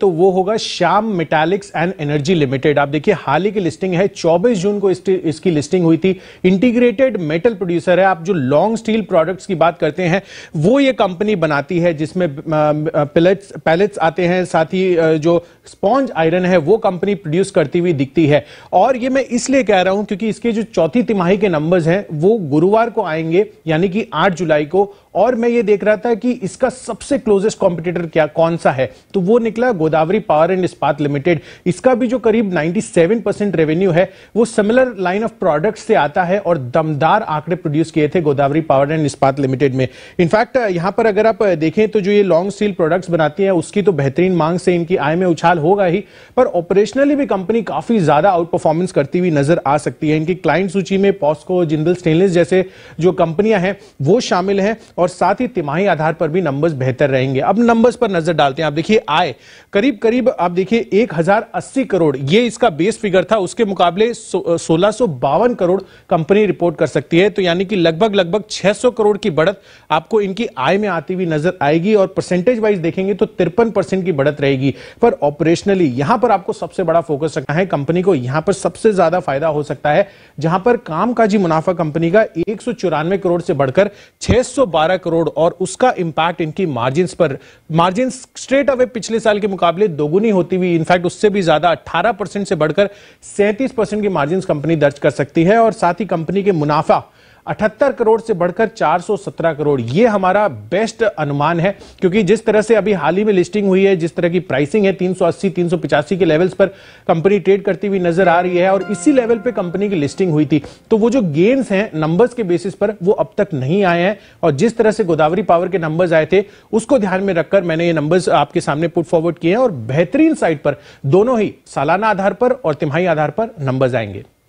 तो वो होगा Shyam metallics and energy limited आप देखिए हाल ही की लिस्टिंग है 24 जून को इसकी लिस्टिंग हुई थी इंटीग्रेटेड मेटल प्रोड्यूसर है आप जो लॉन्ग स्टील प्रोडक्ट्स की बात करते हैं वो ये कंपनी बनाती है जिसमें पैलेट्स पैलेट्स आते हैं साथ ही जो स्पॉन्ज आयरन है वो कंपनी प्रोड्यूस करती हुई दिखती है और ये मैं इसलिए कह रहा हूं क्योंकि इसके जो चौथी तिमाही के नंबर्स हैं वो गुरुवार को आएंगे यानी कि आठ जुलाई को और मैं ये देख रहा था कि इसका सबसे क्लोजेस्ट कॉम्पिटिटर क्या कौन सा है तो वो निकल निकला Godavari power and Ispat limited इसका भी जो करीब 97 परसेंट रेवेन्यू है वो सिमिलर लाइन ऑफ प्रोडक्ट्स से आता है और दमदार आंकड़े प्रोड्यूस किए थे Godavari power and Ispat limited में इनफैक्ट यहां पर अगर आप देखें तो जो ये लॉन्ग सील प्रोडक्ट्स बनाती है उसकी तो बेहतरीन मांग से इनकी आय में उछाल होगा ही पर ऑपरेशनली भी कंपनी काफी ज्यादा आउट परफॉर्मेंस करती हुई नजर आ सकती है इनकी क्लाइंट सूची में पॉस्को जिंदल स्टेनलेस जैसे जो कंपनियां हैं वो शामिल हैं और साथ ही तिमाही आधार पर भी नंबर्स बेहतर रहेंगे अब नंबर्स पर नजर डालते हैं आप देखिए आय करीब करीब आप देखिए एक करोड़ ये इसका बेस फिगर था उसके मुकाबले सोलह सो करोड़ कंपनी रिपोर्ट कर सकती है तो यानी कि लगभग लगभग 600 करोड़ की बढ़त आपको इनकी आय में आती हुई नजर आएगी और परसेंटेज वाइज देखेंगे तो तिरपन की बढ़त रहेगी पर ऑपरेशनली यहां पर आपको सबसे बड़ा फोकस रखना है कंपनी को यहां पर सबसे ज्यादा फायदा हो सकता है जहां पर कामकाजी मुनाफा कंपनी का एक करोड़ से बढ़कर छह करोड़ और उसका इंपैक्ट इनकी मार्जिन पर मार्जिन स्ट्रेट अवे पिछले साल के मुकाबले दोगुनी होती हुई इनफैक्ट उससे भी ज्यादा 18 परसेंट से बढ़कर 37 परसेंट की मार्जिन कंपनी दर्ज कर सकती है और साथ ही कंपनी के मुनाफा अठहत्तर करोड़ से बढ़कर 417 करोड़ ये हमारा बेस्ट अनुमान है क्योंकि जिस तरह से अभी हाल ही में लिस्टिंग हुई है जिस तरह की प्राइसिंग है 380 385 के लेवल्स पर कंपनी ट्रेड करती हुई नजर आ रही है और इसी लेवल पे कंपनी की लिस्टिंग हुई थी तो वो जो गेन्स हैं नंबर्स के बेसिस पर वो अब तक नहीं आए हैं और जिस तरह से गोदावरी पावर के नंबर्स आए थे उसको ध्यान में रखकर मैंने ये नंबर्स आपके सामने पुट फॉरवर्ड किए हैं और बेहतरीन साइड पर दोनों ही सालाना आधार पर और तिमाही आधार पर नंबर्स आएंगे